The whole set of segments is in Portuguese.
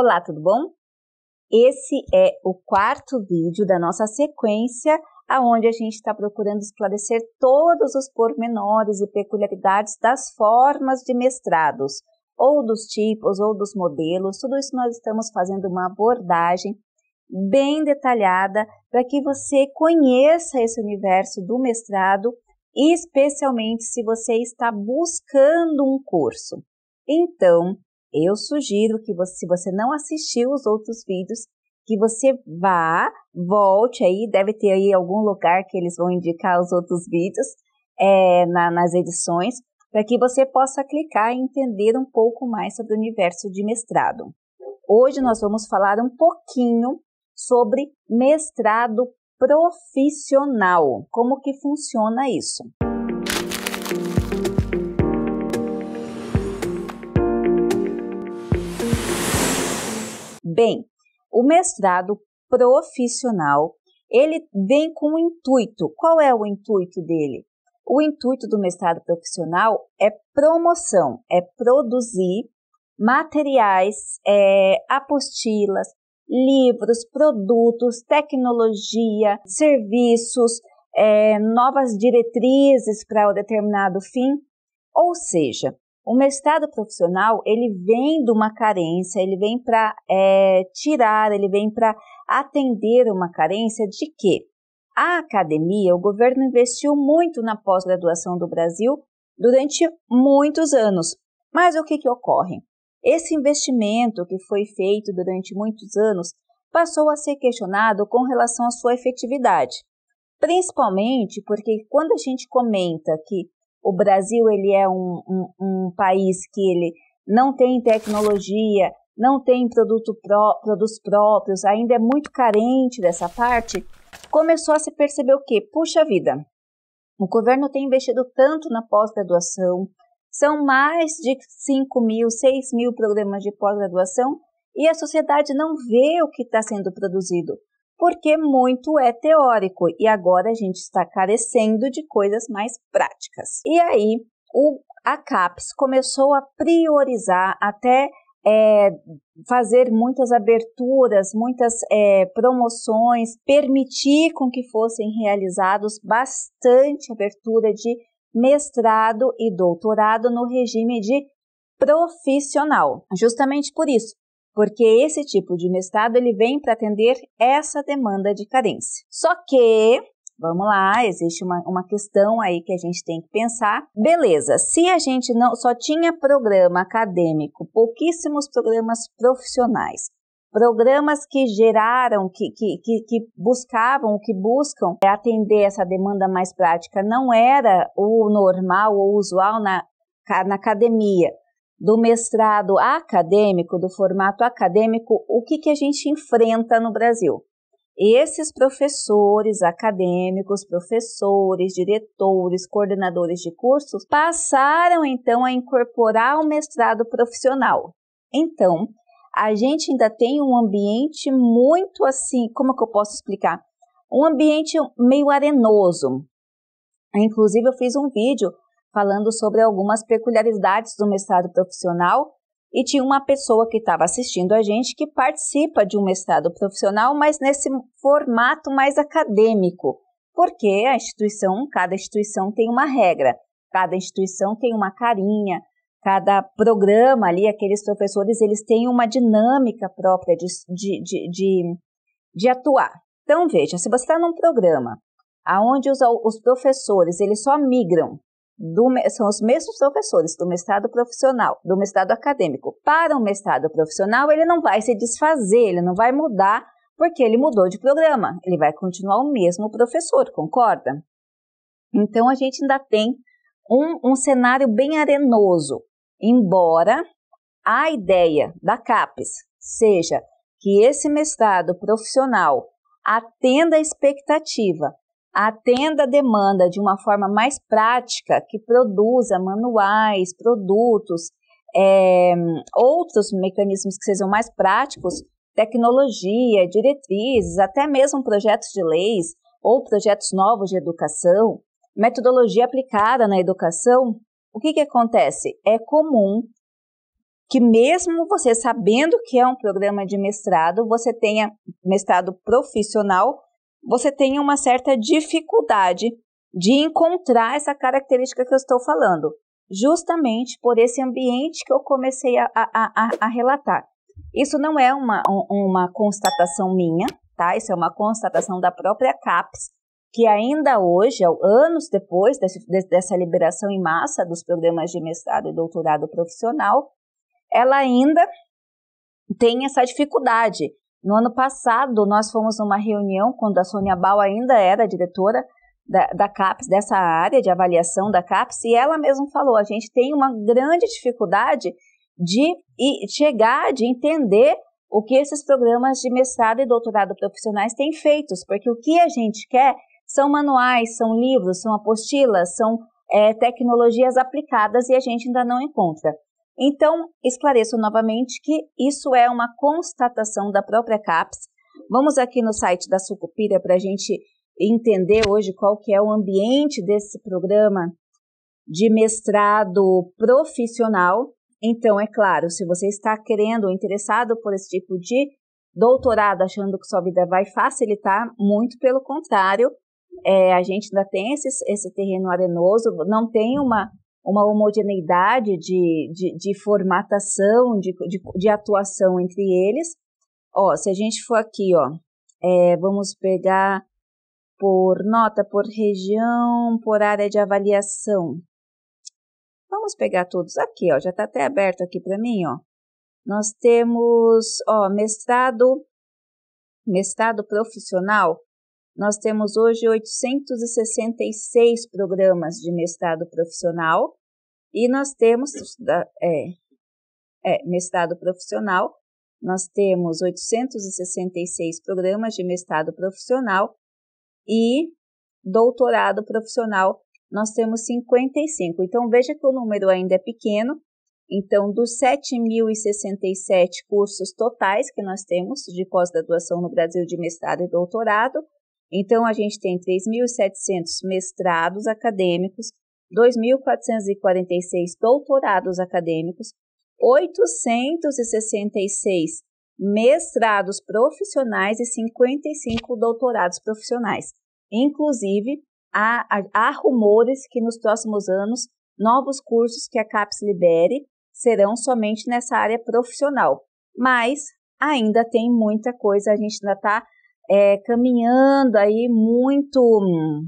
Olá, tudo bom? Esse é o quarto vídeo da nossa sequência, aonde a gente está procurando esclarecer todos os pormenores e peculiaridades das formas de mestrados, ou dos tipos, ou dos modelos. Tudo isso nós estamos fazendo uma abordagem bem detalhada para que você conheça esse universo do mestrado, especialmente se você está buscando um curso. Então, eu sugiro que você, se você não assistiu os outros vídeos, que você vá, volte aí, deve ter aí algum lugar que eles vão indicar os outros vídeos é, na, nas edições, para que você possa clicar e entender um pouco mais sobre o universo de mestrado. Hoje nós vamos falar um pouquinho sobre mestrado profissional, como que funciona isso. Bem, o mestrado profissional, ele vem com um intuito. Qual é o intuito dele? O intuito do mestrado profissional é promoção, é produzir materiais, é, apostilas, livros, produtos, tecnologia, serviços, é, novas diretrizes para o um determinado fim. Ou seja, o mestrado profissional ele vem de uma carência, ele vem para é, tirar, ele vem para atender uma carência de quê? A academia, o governo investiu muito na pós-graduação do Brasil durante muitos anos. Mas o que, que ocorre? Esse investimento que foi feito durante muitos anos passou a ser questionado com relação à sua efetividade. Principalmente porque quando a gente comenta que o Brasil ele é um, um, um país que ele não tem tecnologia, não tem produto pró produtos próprios, ainda é muito carente dessa parte, começou a se perceber o quê? Puxa vida, o governo tem investido tanto na pós-graduação, são mais de 5 mil, 6 mil programas de pós-graduação e a sociedade não vê o que está sendo produzido porque muito é teórico e agora a gente está carecendo de coisas mais práticas. E aí o, a CAPES começou a priorizar até é, fazer muitas aberturas, muitas é, promoções, permitir com que fossem realizados bastante abertura de mestrado e doutorado no regime de profissional. Justamente por isso, porque esse tipo de mestrado ele vem para atender essa demanda de carência. Só que Vamos lá, existe uma, uma questão aí que a gente tem que pensar. Beleza, se a gente não só tinha programa acadêmico, pouquíssimos programas profissionais, programas que geraram, que, que, que, que buscavam, que buscam atender essa demanda mais prática, não era o normal ou usual na, na academia do mestrado acadêmico, do formato acadêmico, o que, que a gente enfrenta no Brasil. Esses professores acadêmicos, professores, diretores, coordenadores de cursos passaram então a incorporar o mestrado profissional. Então, a gente ainda tem um ambiente muito assim, como que eu posso explicar? Um ambiente meio arenoso. Inclusive, eu fiz um vídeo falando sobre algumas peculiaridades do mestrado profissional e tinha uma pessoa que estava assistindo a gente que participa de um mestrado profissional, mas nesse formato mais acadêmico, porque a instituição, cada instituição tem uma regra, cada instituição tem uma carinha, cada programa ali, aqueles professores, eles têm uma dinâmica própria de, de, de, de, de atuar. Então, veja, se você está num programa onde os, os professores, eles só migram do, são os mesmos professores do mestrado profissional, do mestrado acadêmico. Para o mestrado profissional, ele não vai se desfazer, ele não vai mudar, porque ele mudou de programa. Ele vai continuar o mesmo professor, concorda? Então, a gente ainda tem um, um cenário bem arenoso, embora a ideia da CAPES seja que esse mestrado profissional atenda a expectativa atenda a demanda de uma forma mais prática, que produza manuais, produtos, é, outros mecanismos que sejam mais práticos, tecnologia, diretrizes, até mesmo projetos de leis ou projetos novos de educação, metodologia aplicada na educação, o que, que acontece? É comum que mesmo você sabendo que é um programa de mestrado, você tenha mestrado profissional você tenha uma certa dificuldade de encontrar essa característica que eu estou falando, justamente por esse ambiente que eu comecei a, a, a, a relatar. Isso não é uma, uma constatação minha, tá? Isso é uma constatação da própria CAPES, que ainda hoje, anos depois desse, dessa liberação em massa dos programas de mestrado e doutorado profissional, ela ainda tem essa dificuldade no ano passado, nós fomos numa reunião quando a Sônia Bau ainda era diretora da, da CAPES, dessa área de avaliação da CAPES, e ela mesma falou: a gente tem uma grande dificuldade de chegar, de entender o que esses programas de mestrado e doutorado profissionais têm feito, porque o que a gente quer são manuais, são livros, são apostilas, são é, tecnologias aplicadas e a gente ainda não encontra. Então, esclareço novamente que isso é uma constatação da própria CAPES. Vamos aqui no site da Sucupira para a gente entender hoje qual que é o ambiente desse programa de mestrado profissional. Então, é claro, se você está querendo ou interessado por esse tipo de doutorado, achando que sua vida vai facilitar, muito pelo contrário, é, a gente ainda tem esse, esse terreno arenoso, não tem uma uma homogeneidade de, de, de formatação, de, de, de, atuação entre eles. Ó, se a gente for aqui, ó, é, vamos pegar por nota, por região, por área de avaliação. Vamos pegar todos aqui, ó, já está até aberto aqui para mim, ó. Nós temos, ó, mestrado, mestrado profissional, nós temos hoje 866 programas de mestrado profissional e nós temos, é, é, mestrado profissional, nós temos 866 programas de mestrado profissional e doutorado profissional, nós temos 55. Então, veja que o número ainda é pequeno. Então, dos 7.067 cursos totais que nós temos de pós-graduação no Brasil de mestrado e doutorado, então a gente tem 3.700 mestrados acadêmicos, 2.446 doutorados acadêmicos, 866 mestrados profissionais e 55 doutorados profissionais. Inclusive, há, há, rumores que nos próximos anos novos cursos que a CAPES libere serão somente nessa área profissional. Mas ainda tem muita coisa, a gente ainda está é, eh, caminhando aí muito. Hum,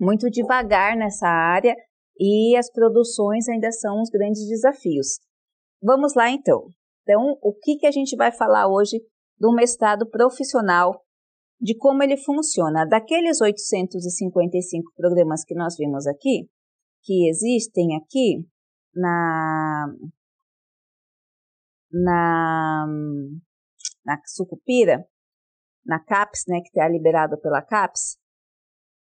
muito devagar nessa área e as produções ainda são os grandes desafios. Vamos lá então. Então, o que, que a gente vai falar hoje do mestrado profissional, de como ele funciona? Daqueles 855 programas que nós vimos aqui, que existem aqui na na, na Sucupira, na CAPES, né, que está liberado pela CAPES,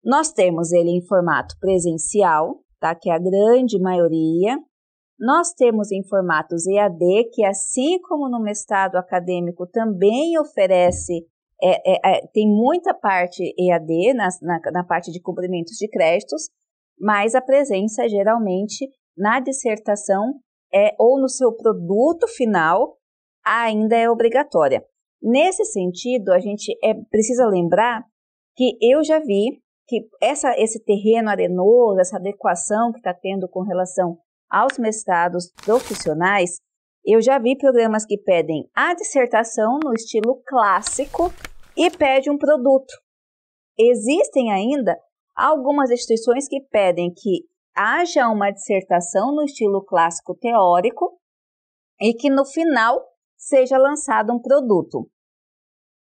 nós temos ele em formato presencial, tá? que é a grande maioria. Nós temos em formatos EAD, que assim como no mestrado acadêmico também oferece, é, é, é, tem muita parte EAD na, na, na parte de cumprimentos de créditos, mas a presença geralmente na dissertação é, ou no seu produto final ainda é obrigatória. Nesse sentido, a gente é, precisa lembrar que eu já vi que essa, esse terreno arenoso, essa adequação que está tendo com relação aos mestrados profissionais, eu já vi programas que pedem a dissertação no estilo clássico e pede um produto. Existem ainda algumas instituições que pedem que haja uma dissertação no estilo clássico teórico e que no final seja lançado um produto.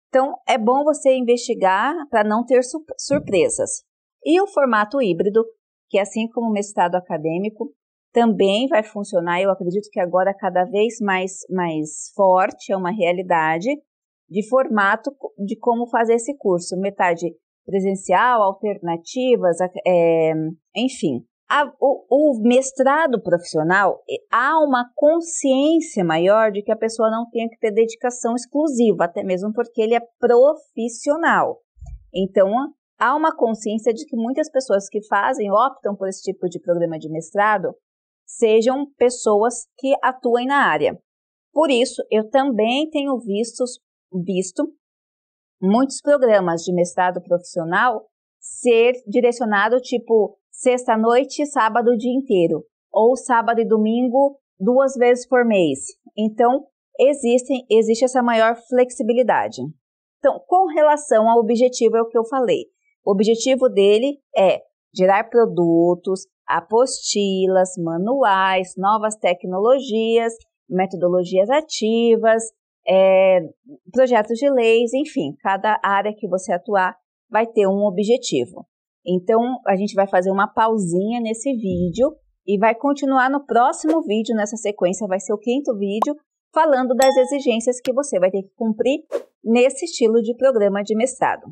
Então, é bom você investigar para não ter surpresas. E o formato híbrido, que assim como o mestrado acadêmico, também vai funcionar, eu acredito que agora cada vez mais, mais forte, é uma realidade, de formato de como fazer esse curso, metade presencial, alternativas, é, enfim a, o, o, mestrado profissional, há uma consciência maior de que a pessoa não tem que ter dedicação exclusiva, até mesmo porque ele é profissional. Então, há uma consciência de que muitas pessoas que fazem, optam por esse tipo de programa de mestrado, sejam pessoas que atuem na área. Por isso, eu também tenho visto, visto muitos programas de mestrado profissional ser direcionado tipo sexta-noite, sábado o dia inteiro, ou sábado e domingo duas vezes por mês. Então, existem, existe essa maior flexibilidade. Então, com relação ao objetivo, é o que eu falei. O objetivo dele é gerar produtos, apostilas, manuais, novas tecnologias, metodologias ativas, é, projetos de leis, enfim, cada área que você atuar vai ter um objetivo. Então, a gente vai fazer uma pausinha nesse vídeo e vai continuar no próximo vídeo, nessa sequência vai ser o quinto vídeo, falando das exigências que você vai ter que cumprir nesse estilo de programa de mestrado.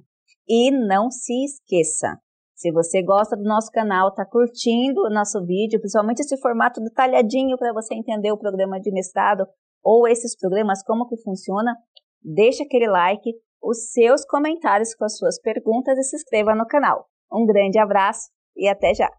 E não se esqueça, se você gosta do nosso canal, está curtindo o nosso vídeo, principalmente esse formato detalhadinho para você entender o programa de mestrado ou esses programas, como que funciona, deixa aquele like, os seus comentários com as suas perguntas e se inscreva no canal. Um grande abraço e até já!